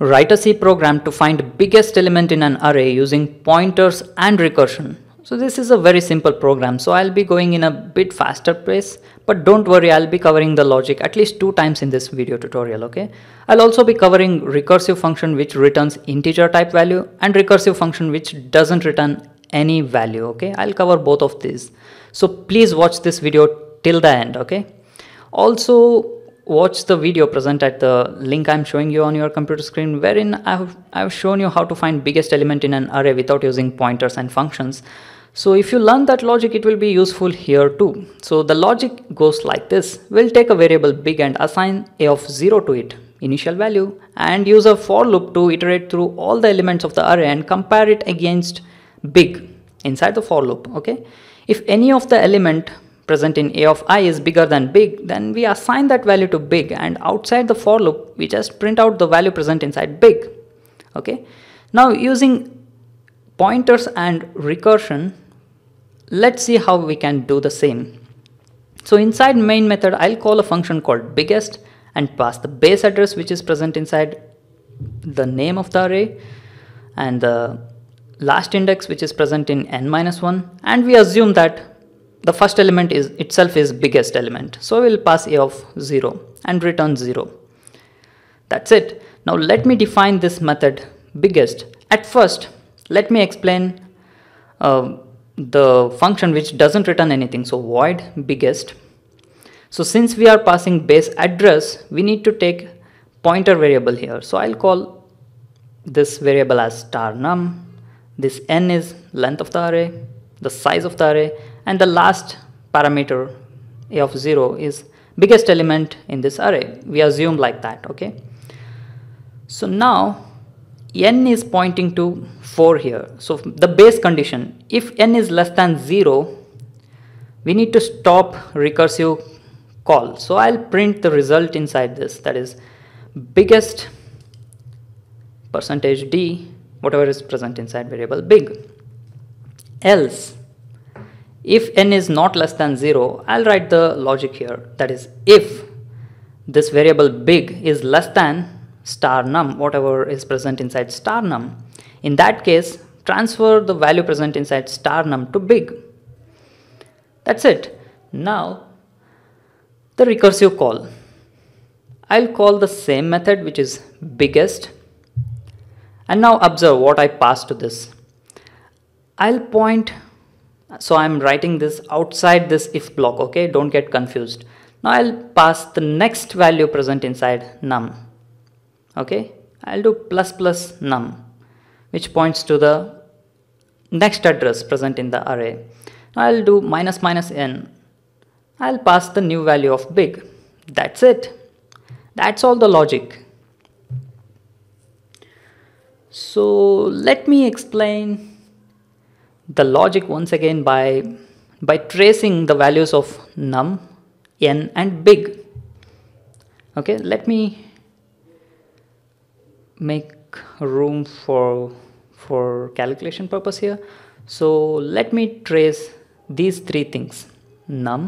Write a C program to find biggest element in an array using pointers and recursion. So this is a very simple program. So I'll be going in a bit faster pace, but don't worry, I'll be covering the logic at least two times in this video tutorial, okay? I'll also be covering recursive function which returns integer type value and recursive function which doesn't return any value, okay? I'll cover both of these. So please watch this video till the end, okay? Also, watch the video present at the link I'm showing you on your computer screen wherein I've, I've shown you how to find biggest element in an array without using pointers and functions. So if you learn that logic it will be useful here too. So the logic goes like this. We'll take a variable big and assign a of 0 to it initial value and use a for loop to iterate through all the elements of the array and compare it against big inside the for loop okay if any of the element present in a of i is bigger than big, then we assign that value to big and outside the for loop, we just print out the value present inside big. Okay. Now using pointers and recursion, let's see how we can do the same. So inside main method, I'll call a function called biggest and pass the base address which is present inside the name of the array and the last index which is present in n minus 1 and we assume that the first element is itself is biggest element. So we'll pass a of 0 and return 0. That's it. Now let me define this method biggest. At first, let me explain uh, the function which doesn't return anything. So void biggest. So since we are passing base address, we need to take pointer variable here. So I'll call this variable as star num. This n is length of the array, the size of the array and the last parameter a of 0 is biggest element in this array we assume like that okay so now n is pointing to 4 here so the base condition if n is less than 0 we need to stop recursive call so I'll print the result inside this that is biggest percentage d whatever is present inside variable big else if n is not less than 0, I'll write the logic here. That is, if this variable big is less than star num, whatever is present inside star num, in that case, transfer the value present inside star num to big. That's it. Now, the recursive call. I'll call the same method which is biggest. And now observe what I pass to this. I'll point so I'm writing this outside this if block okay don't get confused now I'll pass the next value present inside num okay I'll do plus plus num which points to the next address present in the array now I'll do minus minus n I'll pass the new value of big that's it that's all the logic so let me explain the logic once again by by tracing the values of num n and big okay let me make room for for calculation purpose here so let me trace these three things num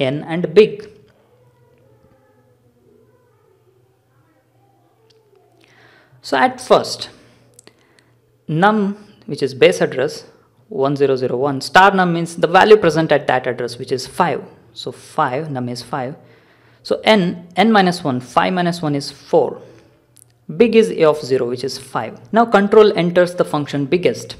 n and big so at first num which is base address 1001 star num means the value present at that address which is 5 so 5 num is 5 so n n minus 1 5 minus 1 is 4 big is a of 0 which is 5 now control enters the function biggest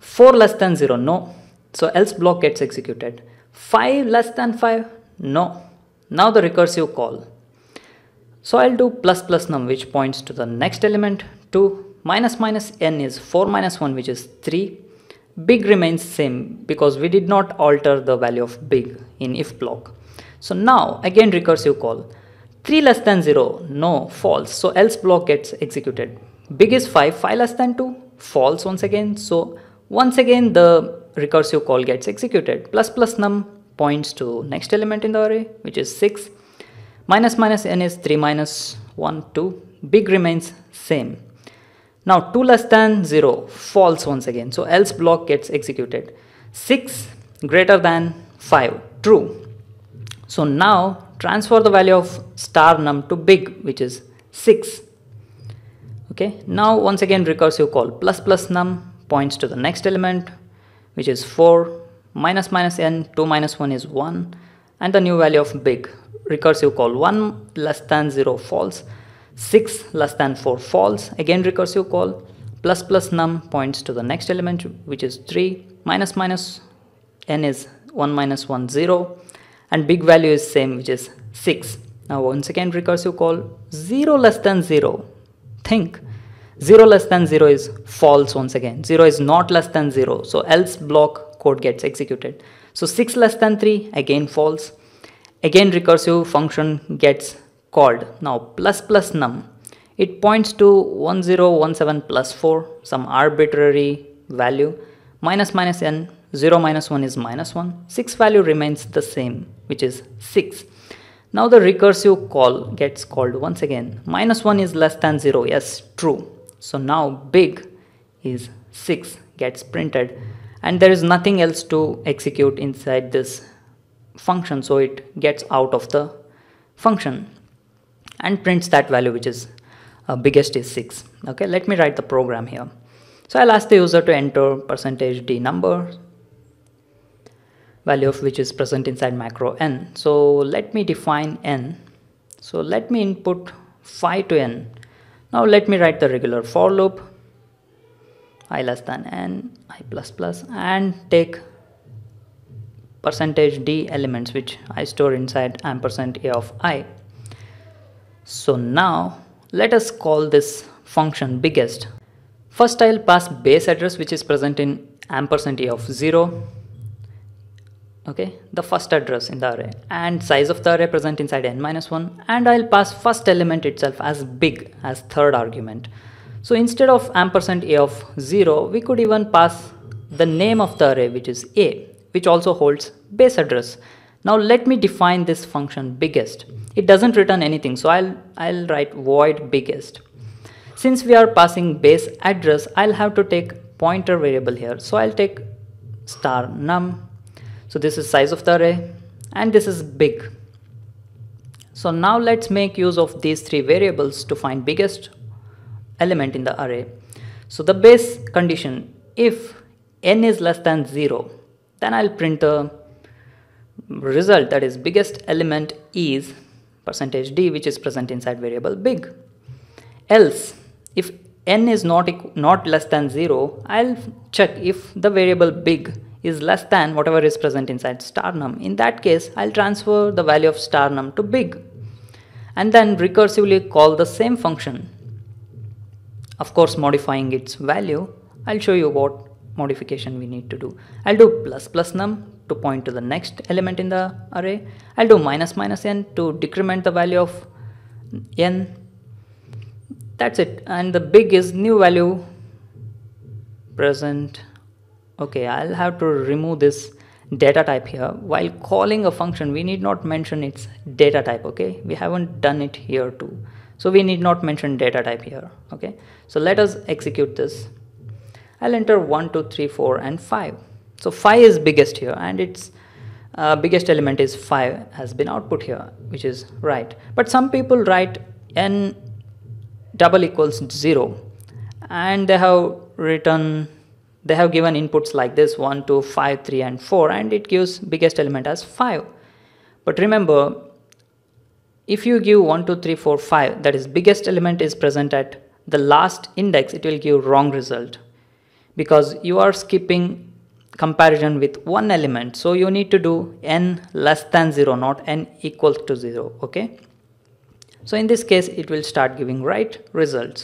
4 less than 0 no so else block gets executed 5 less than 5 no now the recursive call so I'll do plus plus num which points to the next element 2 minus minus n is 4 minus 1 which is 3 big remains same because we did not alter the value of big in if block. So now again recursive call. 3 less than 0, no, false. So else block gets executed. Big is 5, 5 less than 2, false once again. So once again the recursive call gets executed. Plus plus num points to next element in the array which is 6. Minus minus n is 3 minus 1, 2. Big remains same. Now 2 less than 0, false once again. So else block gets executed. 6 greater than 5, true. So now transfer the value of star num to big which is 6. Okay, now once again recursive call plus plus num points to the next element which is 4, minus minus n, 2 minus 1 is 1 and the new value of big. Recursive call 1 less than 0 false 6 less than 4 false again recursive call plus plus num points to the next element which is 3 minus minus n is 1 minus 1 0 and big value is same which is 6 now once again recursive call 0 less than 0 think 0 less than 0 is false once again 0 is not less than 0 so else block code gets executed so 6 less than 3 again false again recursive function gets called now plus plus num. It points to 1017 plus 4, some arbitrary value, minus minus n, 0 minus 1 is minus 1, 6 value remains the same, which is 6. Now the recursive call gets called once again. Minus 1 is less than 0, yes, true. So now big is 6 gets printed and there is nothing else to execute inside this function so it gets out of the function and prints that value which is uh, biggest is 6 okay let me write the program here so I'll ask the user to enter percentage d number value of which is present inside macro n so let me define n so let me input 5 to n now let me write the regular for loop i less than n i plus plus and take percentage d elements which I store inside ampersand a of i so now let us call this function biggest. First I'll pass base address which is present in ampersand a of 0 okay the first address in the array and size of the array present inside n minus 1 and I'll pass first element itself as big as third argument so instead of ampersand a of 0 we could even pass the name of the array which is a which also holds base address now let me define this function biggest. It doesn't return anything, so I'll, I'll write void biggest. Since we are passing base address, I'll have to take pointer variable here. So I'll take star num. So this is size of the array and this is big. So now let's make use of these three variables to find biggest element in the array. So the base condition, if n is less than 0, then I'll print a result that is biggest element is percentage d which is present inside variable big else if n is not not less than 0 i'll check if the variable big is less than whatever is present inside star num in that case i'll transfer the value of star num to big and then recursively call the same function of course modifying its value i'll show you what modification we need to do i'll do plus plus num to point to the next element in the array. I'll do minus minus n to decrement the value of n. That's it. And the big is new value present. Okay, I'll have to remove this data type here. While calling a function, we need not mention its data type, okay? We haven't done it here too. So we need not mention data type here, okay? So let us execute this. I'll enter 1, 2, 3, 4, and 5. So 5 is biggest here and its uh, biggest element is 5 has been output here which is right. But some people write n double equals 0 and they have written they have given inputs like this 1 2 5 3 and 4 and it gives biggest element as 5 but remember if you give 1 2 3 4 5 that is biggest element is present at the last index it will give wrong result because you are skipping comparison with one element so you need to do n less than 0 not n equals to 0 okay so in this case it will start giving right results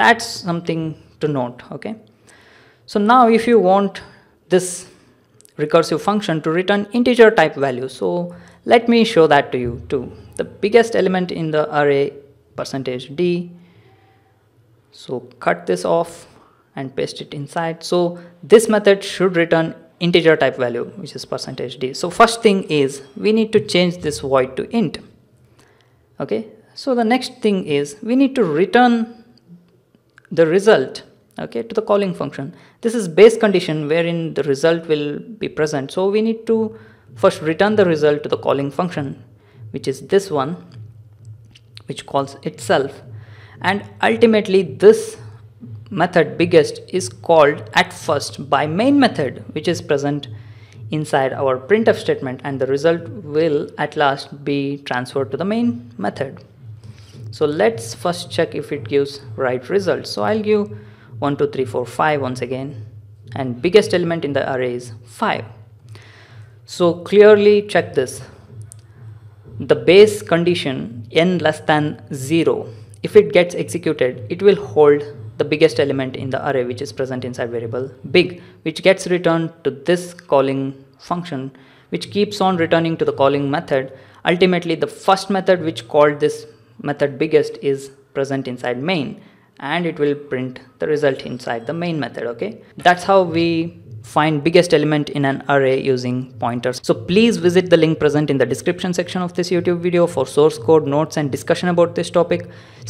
that's something to note okay so now if you want this recursive function to return integer type value so let me show that to you too the biggest element in the array percentage d so cut this off and paste it inside so this method should return integer type value which is percentage d so first thing is we need to change this void to int okay so the next thing is we need to return the result okay to the calling function this is base condition wherein the result will be present so we need to first return the result to the calling function which is this one which calls itself and ultimately this method biggest is called at first by main method which is present inside our printf statement and the result will at last be transferred to the main method. So let's first check if it gives right result. So I'll give 1, 2, 3, 4, 5 once again and biggest element in the array is 5. So clearly check this. The base condition n less than 0 if it gets executed it will hold the biggest element in the array which is present inside variable big which gets returned to this calling function which keeps on returning to the calling method ultimately the first method which called this method biggest is present inside main and it will print the result inside the main method okay that's how we find biggest element in an array using pointers so please visit the link present in the description section of this youtube video for source code notes and discussion about this topic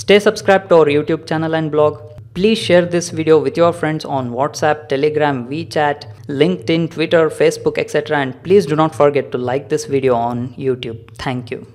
stay subscribed to our youtube channel and blog Please share this video with your friends on WhatsApp, Telegram, WeChat, LinkedIn, Twitter, Facebook, etc. And please do not forget to like this video on YouTube. Thank you.